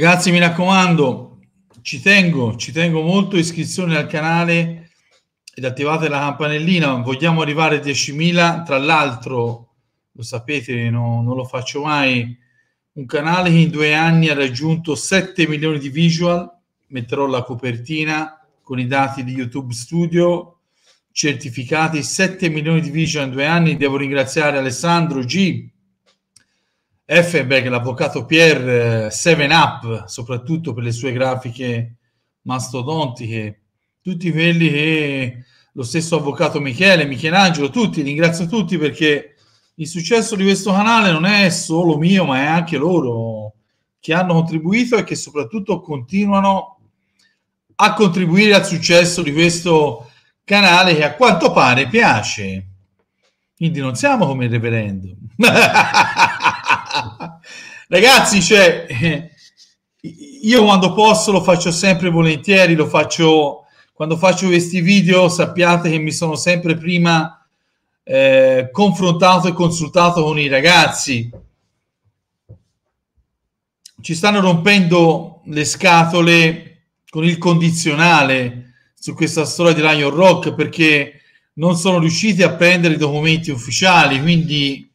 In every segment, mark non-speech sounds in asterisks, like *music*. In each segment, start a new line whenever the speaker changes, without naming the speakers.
Ragazzi, mi raccomando, ci tengo, ci tengo molto. Iscrizione al canale ed attivate la campanellina. Vogliamo arrivare a 10.000. Tra l'altro, lo sapete, no, non lo faccio mai. Un canale che in due anni ha raggiunto 7 milioni di visual. Metterò la copertina con i dati di YouTube Studio certificati 7 milioni di visual in due anni. Devo ringraziare Alessandro G Effenberg, l'avvocato Pierre, 7-Up, eh, soprattutto per le sue grafiche mastodontiche, tutti quelli che lo stesso avvocato Michele, Michelangelo, tutti, ringrazio tutti perché il successo di questo canale non è solo mio, ma è anche loro che hanno contribuito e che soprattutto continuano a contribuire al successo di questo canale che a quanto pare piace. Quindi non siamo come il reverendo. *laughs* Ragazzi, cioè, eh, io quando posso lo faccio sempre volentieri, lo faccio quando faccio questi video, sappiate che mi sono sempre prima eh, confrontato e consultato con i ragazzi. Ci stanno rompendo le scatole con il condizionale su questa storia di Lion Rock perché non sono riusciti a prendere i documenti ufficiali, quindi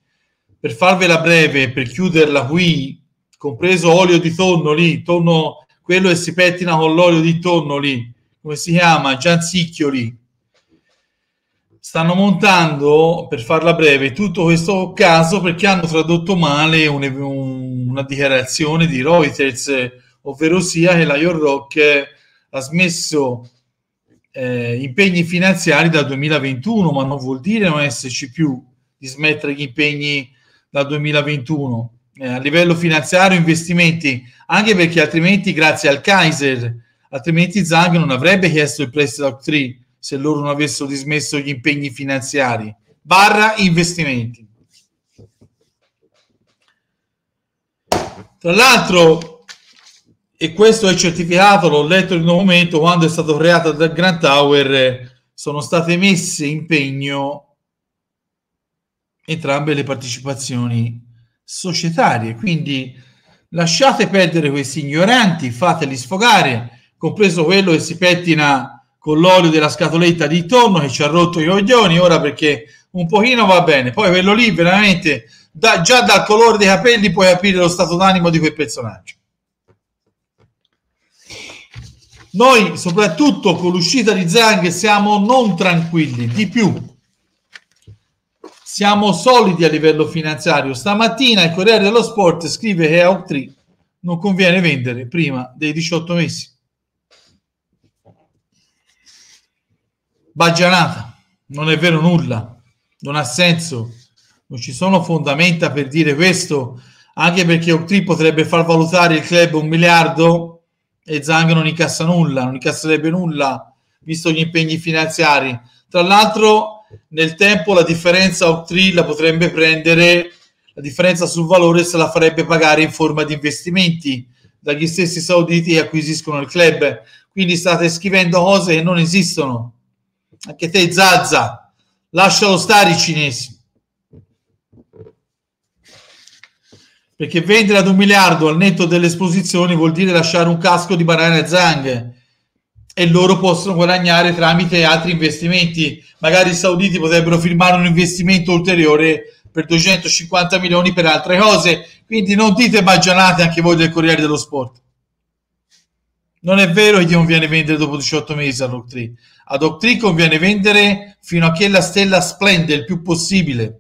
per farvela breve, per chiuderla qui, compreso olio di tonno lì, tonno, quello che si pettina con l'olio di tonno lì, come si chiama? Gianzicchio lì. Stanno montando, per farla breve, tutto questo caso perché hanno tradotto male un, un, una dichiarazione di Reuters, ovvero sia che la Your Rock ha smesso eh, impegni finanziari dal 2021, ma non vuol dire non esserci più di smettere gli impegni dal 2021. Eh, a livello finanziario investimenti, anche perché altrimenti grazie al Kaiser, altrimenti Zang non avrebbe chiesto il prestito 3 se loro non avessero dismesso gli impegni finanziari, barra investimenti. Tra l'altro, e questo è certificato, l'ho letto in un momento, quando è stato creato dal Grand Tower eh, sono state messe impegno pegno entrambe le partecipazioni societarie. Quindi lasciate perdere questi ignoranti, fateli sfogare, compreso quello che si pettina con l'olio della scatoletta di tonno che ci ha rotto i coglioni ora perché un pochino va bene, poi quello lì veramente da, già dal colore dei capelli puoi capire lo stato d'animo di quel personaggio. Noi soprattutto con l'uscita di Zang siamo non tranquilli, di più siamo solidi a livello finanziario. Stamattina il Corriere dello Sport scrive che Auctree non conviene vendere prima dei 18 mesi. Baggianata, non è vero nulla, non ha senso, non ci sono fondamenta per dire questo, anche perché Octree potrebbe far valutare il club un miliardo e Zang non incassa nulla, non incasserebbe nulla, visto gli impegni finanziari. Tra l'altro nel tempo la differenza Octree la potrebbe prendere, la differenza sul valore se la farebbe pagare in forma di investimenti dagli stessi sauditi che acquisiscono il club. Quindi state scrivendo cose che non esistono. Anche te, Zazza, lascialo stare i cinesi. Perché vendere ad un miliardo al netto delle esposizioni vuol dire lasciare un casco di banane e zanghe e loro possono guadagnare tramite altri investimenti. Magari i sauditi potrebbero firmare un investimento ulteriore per 250 milioni per altre cose. Quindi non dite baggianate anche voi del Corriere dello Sport. Non è vero che gli conviene vendere dopo 18 mesi a Rock A Rock conviene vendere fino a che la stella splende il più possibile,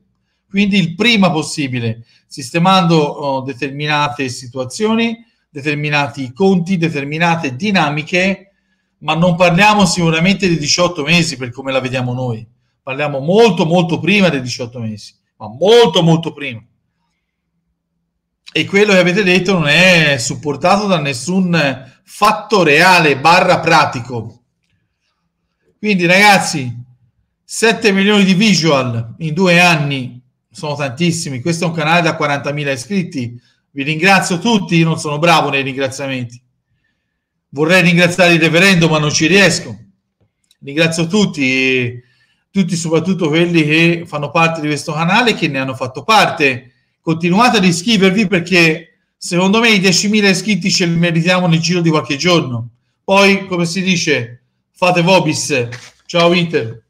quindi il prima possibile, sistemando oh, determinate situazioni, determinati conti, determinate dinamiche ma non parliamo sicuramente di 18 mesi per come la vediamo noi, parliamo molto molto prima dei 18 mesi, ma molto molto prima. E quello che avete detto non è supportato da nessun fatto reale barra pratico. Quindi ragazzi, 7 milioni di visual in due anni sono tantissimi, questo è un canale da 40.000 iscritti, vi ringrazio tutti, io non sono bravo nei ringraziamenti Vorrei ringraziare il reverendo, ma non ci riesco. Ringrazio tutti, tutti soprattutto quelli che fanno parte di questo canale, che ne hanno fatto parte. Continuate ad iscrivervi perché secondo me i 10.000 iscritti ce li meritiamo nel giro di qualche giorno. Poi, come si dice, fate vobis. Ciao Inter.